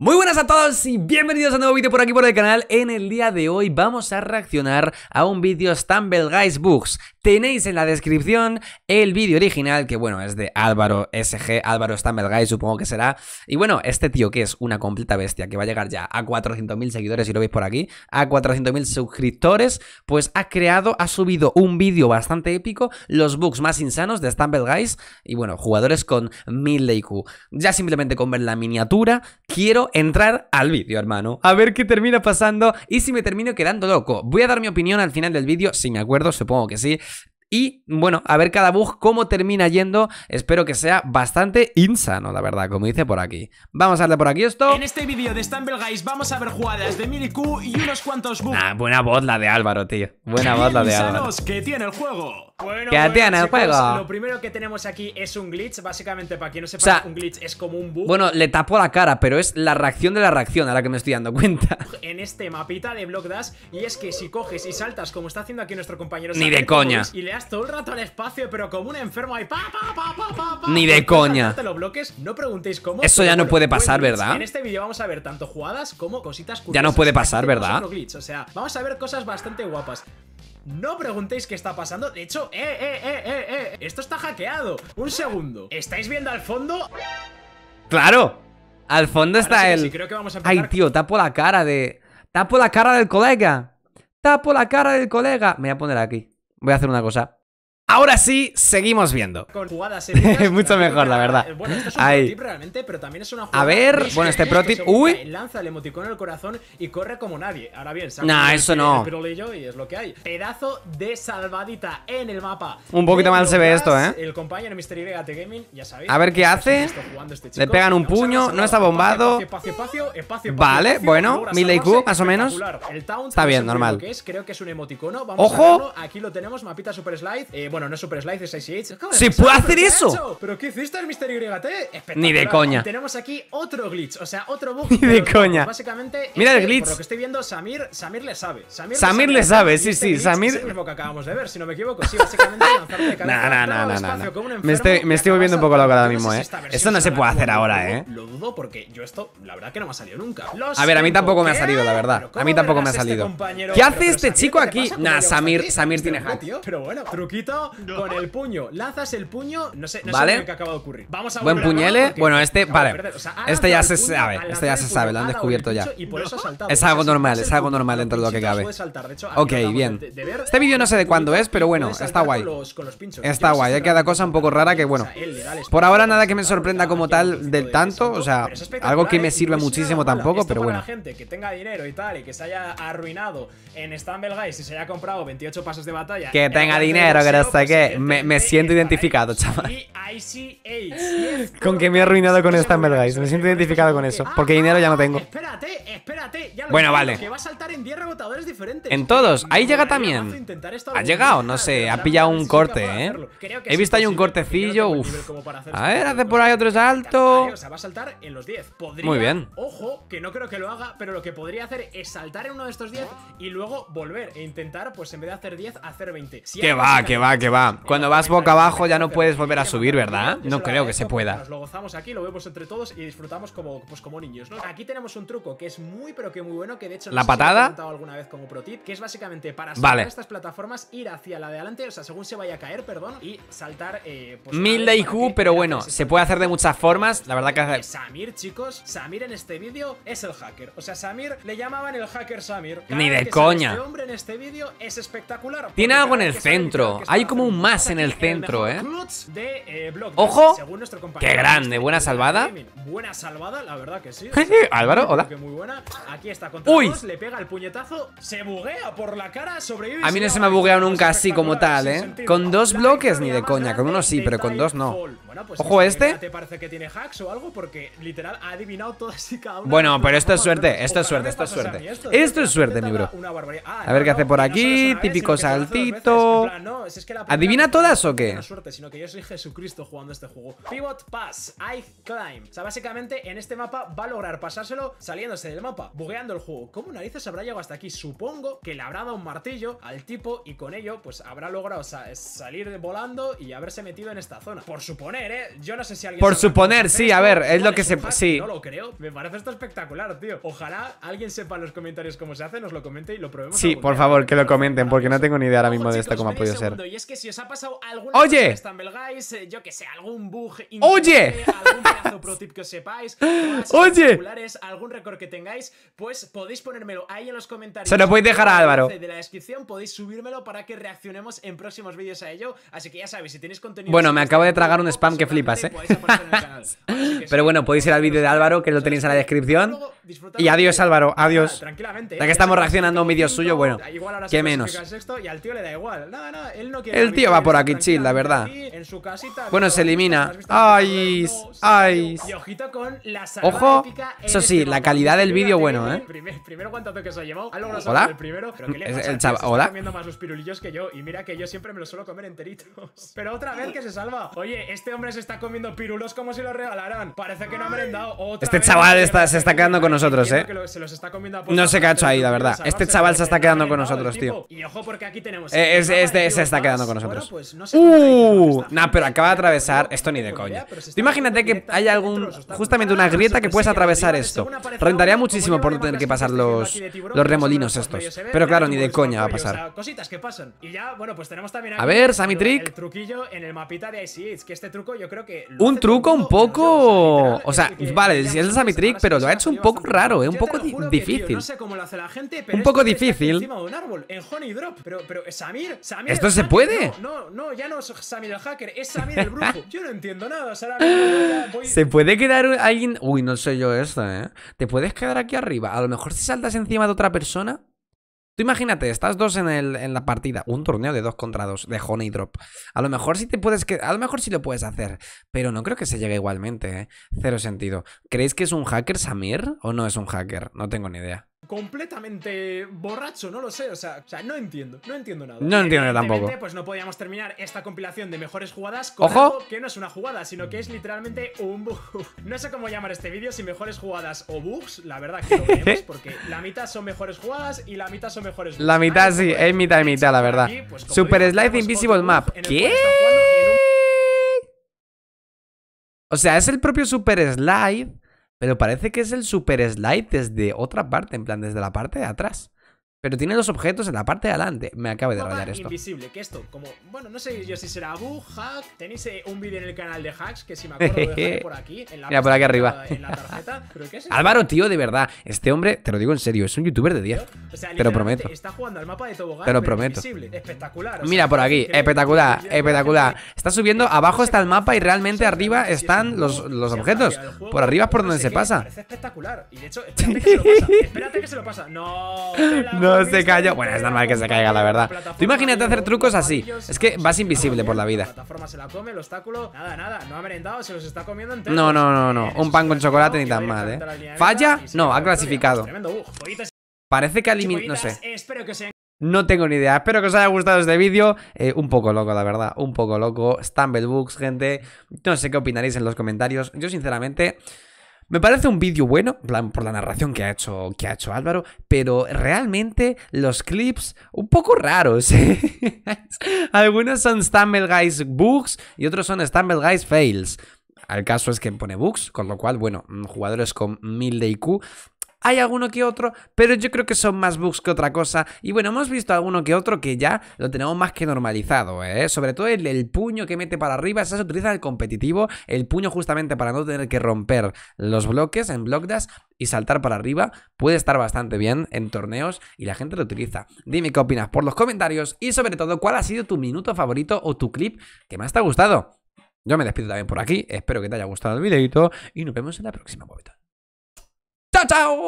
Muy buenas a todos y bienvenidos a un nuevo vídeo por aquí por el canal. En el día de hoy vamos a reaccionar a un vídeo Stumble Guys Bugs Tenéis en la descripción el vídeo original, que bueno, es de Álvaro SG, Álvaro Guys, supongo que será. Y bueno, este tío que es una completa bestia, que va a llegar ya a 400.000 seguidores, si lo veis por aquí, a 400.000 suscriptores, pues ha creado, ha subido un vídeo bastante épico, los bugs más insanos de Stumble Guys, y bueno, jugadores con 1000 Ya simplemente con ver la miniatura, quiero entrar al vídeo, hermano, a ver qué termina pasando y si me termino quedando loco. Voy a dar mi opinión al final del vídeo, si me acuerdo, supongo que sí, y bueno, a ver cada bug cómo termina yendo. Espero que sea bastante insano, la verdad, como dice por aquí. Vamos a darle por aquí esto. En este vídeo de Stumble Guys vamos a ver jugadas de Q y unos cuantos bugs. Ah, buena voz la de Álvaro, tío. Buena voz la de Álvaro. que tiene el juego. Bueno, Lo primero que tenemos aquí es un glitch. Básicamente, para quien no sepa, un glitch es como un bug. Bueno, le tapo la cara, pero es la reacción de la reacción a la que me estoy dando cuenta. En este mapita de Block Dash, y es que si coges y saltas, como está haciendo aquí nuestro compañero. Ni de coña. Y le das todo el rato al espacio, pero como un enfermo ahí. Pa, pa, pa, pa, Ni de coña. bloques, no preguntéis cómo. Eso ya no puede pasar, ¿verdad? En este vídeo vamos a ver tanto jugadas como cositas curiosas. Ya no puede pasar, este ¿verdad? Glitch, o sea, vamos a ver cosas bastante guapas. No preguntéis qué está pasando. De hecho, ¡eh, eh, eh, eh, eh! Esto está hackeado. Un segundo. ¿Estáis viendo al fondo? ¡Claro! Al fondo está él. Ay, tío, tapo la cara de... Tapo la cara del colega. Tapo la cara del colega. Me voy a poner aquí. Voy a hacer una cosa. Ahora sí, seguimos viendo. Con jugadas Mucho mejor, la verdad. Eh, bueno, es un Ahí. realmente, pero también es una jugada. A ver, bueno, este protip. Uy. lanza el emoticono en el corazón y corre como nadie. Ahora bien, saca nah, eso no. Pero y es lo que hay. Pedazo de salvadita en el mapa. Un poquito mal se ve esto, ¿eh? El compañero Mr. YT Gaming, ya sabéis. A ver qué hace. Este Le pegan un puño, no está bombado. Espacio, espacio, espacio, vale, bueno, Miley Q, más o menos. está bien, normal. es, creo que es un emoticono. Vamos Ojo. Aquí lo tenemos, mapita Super Slide. Eh, bueno, no es Super Slice, es Ice Age. ¡Se puede hacer eso! ¿Pero qué hiciste, Mr. YT? Ni de coña. Tenemos aquí otro glitch, o sea, otro bug. Ni de coña. Básicamente, mira el glitch. Por lo que estoy viendo, Samir, Samir le sabe. Samir, le sabe, sí, este sí. Samir. Es que acabamos de ver, si no me equivoco. Sí, básicamente lanzarte No, no, no, Me estoy, me estoy volviendo un poco loco ahora mismo, eh. Esto no se puede hacer ahora, eh. Lo dudo porque yo esto, la verdad, que no me ha salido nunca. A ver, a mí tampoco me ha salido, la verdad. A mí tampoco me ha este salido. ¿Qué hace este chico aquí? Nah, Samir, Samir tiene hack. Pero bueno, truquito con el puño. Lanzas el puño, no sé, no ¿Vale? sé lo que acaba de ocurrir. Vamos a Buen puñele. Bueno, este, vale. este ya se sabe. Este ya se sabe, lo han descubierto ya. Y por eso saltado. Es algo normal, es algo normal dentro de lo que cabe. Ok, bien. Este vídeo no sé de cuándo es, pero bueno, está guay. Está guay, hay eh, cada cosa un poco rara que, bueno. Por ahora nada que me sorprenda como tal del tanto. O sea, algo que me sirve muchísimo tampoco, pero bueno. gente que tenga dinero y tal, y que se haya arruinado en Stumble y se haya comprado 28 pasos de batalla. Que tenga dinero, que que me, me siento identificado, chaval. Con que me he arruinado con esta, en Me siento identificado con eso. Porque dinero ya no tengo. Espérate, espérate. Bueno, vale. en todos. Ahí llega también. Ha llegado, no sé. Ha pillado un corte, ¿eh? He visto ahí un cortecillo. Uf. A ver, hace por ahí otro salto. Muy bien. Ojo, que no creo que lo haga, pero lo que podría hacer es saltar en uno de estos 10 y luego volver e intentar, pues en vez de hacer 10, hacer 20. Que va, que va, que va. Cuando vas boca abajo ya no puedes volver a subir, ¿verdad? No creo que se pueda. Nos lo gozamos aquí, lo vemos entre todos y disfrutamos como, pues como niños, ¿no? Aquí tenemos un truco que es muy, pero que muy bueno, que de hecho... ¿La patada? alguna vez como pro que es básicamente para saltar estas plataformas, ir hacia la delante adelante, o sea, según se vaya a caer, perdón, y saltar... Eh, pues, Mil de IQ, pero bueno, se puede hacer de muchas formas, la verdad que... Samir, chicos, Samir en este vídeo es el hacker. O sea, Samir le llamaban el hacker Samir. Ni de coña. Este hombre en este vídeo es espectacular. Tiene algo en el centro. Hay como más en el centro, ¿eh? ¡Ojo! ¡Qué grande! ¿Buena salvada? Buena salvada, la verdad que sí. Álvaro, hola. ¡Uy! A mí no se me ha bugueado nunca así como tal, ¿eh? Con dos bloques ni de coña, con uno sí, pero con dos no. Pues Ojo este. Bueno, pero esto es suerte, esto es suerte, esto es suerte. Esto es suerte, mi bro. Ah, a ver qué hace por aquí, típico saltito. ¿Adivina todas o qué? No es suerte, sino que yo soy Jesucristo jugando este juego. Pivot Pass, Ice Climb. O sea, básicamente en este mapa va a lograr pasárselo saliéndose del mapa, bugueando el juego. ¿Cómo narices habrá llegado hasta aquí? Supongo que le habrá dado un martillo al tipo y con ello pues habrá logrado salir volando y haberse metido en esta zona. Por suponer, ¿eh? Yo no sé si alguien... Por suponer, sí, a ver, es lo que se... Sí. No lo creo. Me parece esto espectacular, tío. Ojalá alguien sepa en los comentarios cómo se hace, nos lo comente y lo probemos. Sí, por favor, que lo comenten porque no tengo ni idea ahora mismo de esto cómo ha podido ser que si os ha pasado alguna Oye. cosa eh, yo que sé, algún bug algún pro tip que os sepáis, Oye. algún récord que tengáis, pues podéis ponérmelo ahí en los comentarios. Se lo podéis dejar a Álvaro. De la descripción podéis subírmelo para que reaccionemos en próximos vídeos a ello, así que ya sabéis, si tenéis contenido Bueno, me acabo de tragar un pues spam que flipas, ¿eh? Pero bueno, podéis ir al vídeo de Álvaro que lo tenéis en la descripción. Y adiós, Álvaro, adiós. tranquilamente. Ya ¿eh? que estamos reaccionando a un vídeo suyo, bueno. Igual ahora qué menos. Sexto y al tío le da igual. No, no, él no quiere el tío va por aquí chill, la verdad. en su casita, bueno, se elimina. ¡Ay! ¡Ay! ojito con la Ojo. Eso este sí, la calidad del vídeo, bueno, ¿eh? Primero, cuánto que ha llevado. ¿Hola? El primero. El chaval, ¿hola? comiendo más los pirulillos que yo. Y mira que yo siempre me los suelo comer enteritos. Pero otra vez que se salva. Oye, este hombre se está comiendo pirulos como si los regalaran. Parece que no ha merendado. Otra este chaval está, se está quedando con nosotros, eh. qué se los no se cacho ahí, la verdad. Este chaval se está quedando con nosotros, tío. Y ojo este se está quedando con nosotros. Uh, nah, pero acaba de atravesar esto ni de coña. imagínate que hay algún. Justamente una grieta que puedes atravesar esto. Rentaría muchísimo por no tener que pasar los, los remolinos estos. Pero claro, ni de coña va a pasar. A ver, Sammy Trick. Un truco un poco. O sea, vale, si es el Sammy Trick, pero lo ha hecho un poco raro, es un poco difícil. Tío, no sé cómo lo hace la gente, pero un poco difícil. Encima de un árbol, en Honey Drop. Pero, pero eh, Samir, Samir. ¿Esto se puede? No, no, no, ya no es Samir el hacker, es Samir el brujo. yo no entiendo nada. O sea, voy... Se puede quedar alguien. Uy, no sé yo esto, ¿eh? Te puedes quedar aquí arriba. A lo mejor si saltas encima de otra persona. Tú imagínate, estás dos en, el, en la partida, un torneo de dos contra dos de Honey Drop. A lo mejor sí te puedes que, a lo mejor sí lo puedes hacer, pero no creo que se llegue igualmente, ¿eh? Cero sentido. ¿Creéis que es un hacker Samir o no es un hacker? No tengo ni idea completamente borracho, no lo sé, o sea, no entiendo, no entiendo nada. No entiendo tampoco. Pues no podíamos terminar esta compilación de mejores jugadas con Ojo. Algo que no es una jugada, sino que es literalmente un bug. No sé cómo llamar este vídeo, si mejores jugadas o bugs, la verdad que lo porque la mitad son mejores jugadas y la mitad son mejores bugs. La mitad sí, pues, es mitad y pues, mitad, la verdad. Pues, Super Slide Invisible Map. ¿Qué? O sea, es el propio Super Slide pero parece que es el super slide desde otra parte, en plan, desde la parte de atrás. Pero tiene los objetos en la parte de adelante. Me acabo de rayar esto. Invisible, que esto, como. Bueno, no sé yo si será bug, hack. Tenéis eh, un vídeo en el canal de hacks que si me acuerdo por aquí. En la Mira, por aquí arriba. En la tarjeta. es Álvaro, tío, de verdad. Este hombre, te lo digo en serio, es un youtuber de 10. O te lo prometo. Está jugando al mapa de tobogán. Te lo prometo. Espectacular. Mira por aquí. Espectacular, espectacular. Está subiendo, abajo está el mapa y realmente arriba están los, los objetos. Por arriba es por donde se pasa. Parece espectacular. Y de hecho, espérate que se lo pasa. Espérate que se lo pasa. No. No se cayó. Bueno, es normal que se caiga, la verdad. Tú imagínate hacer trucos así. Es que vas invisible por la vida. No, no, no, no. Un pan con chocolate ni tan mal, ¿eh? ¿Falla? No, ha clasificado. Parece que elimina... No sé. No tengo ni idea. Espero que os haya gustado este vídeo. Eh, un poco loco, la verdad. Un poco loco. Stumblebooks, gente. No sé qué opinaréis en los comentarios. Yo, sinceramente... Me parece un vídeo bueno, por la narración que ha hecho, Álvaro, pero realmente los clips un poco raros. ¿eh? Algunos son Stumble Guys Bugs y otros son Stumble Guys Fails. Al caso es que pone bugs, con lo cual, bueno, mm, jugadores con 1000 de IQ hay alguno que otro, pero yo creo que son más bugs que otra cosa. Y bueno, hemos visto alguno que otro que ya lo tenemos más que normalizado, ¿eh? Sobre todo el, puño que mete para arriba, esa se utiliza en el competitivo, el puño justamente para no tener que romper los bloques en Blockdash y saltar para arriba puede estar bastante bien en torneos y la gente lo utiliza. Dime qué opinas por los comentarios y sobre todo cuál ha sido tu minuto favorito o tu clip que más te ha gustado. Yo me despido también por aquí, espero que te haya gustado el videito y nos vemos en la próxima. Movetón. ¡Chao, chao!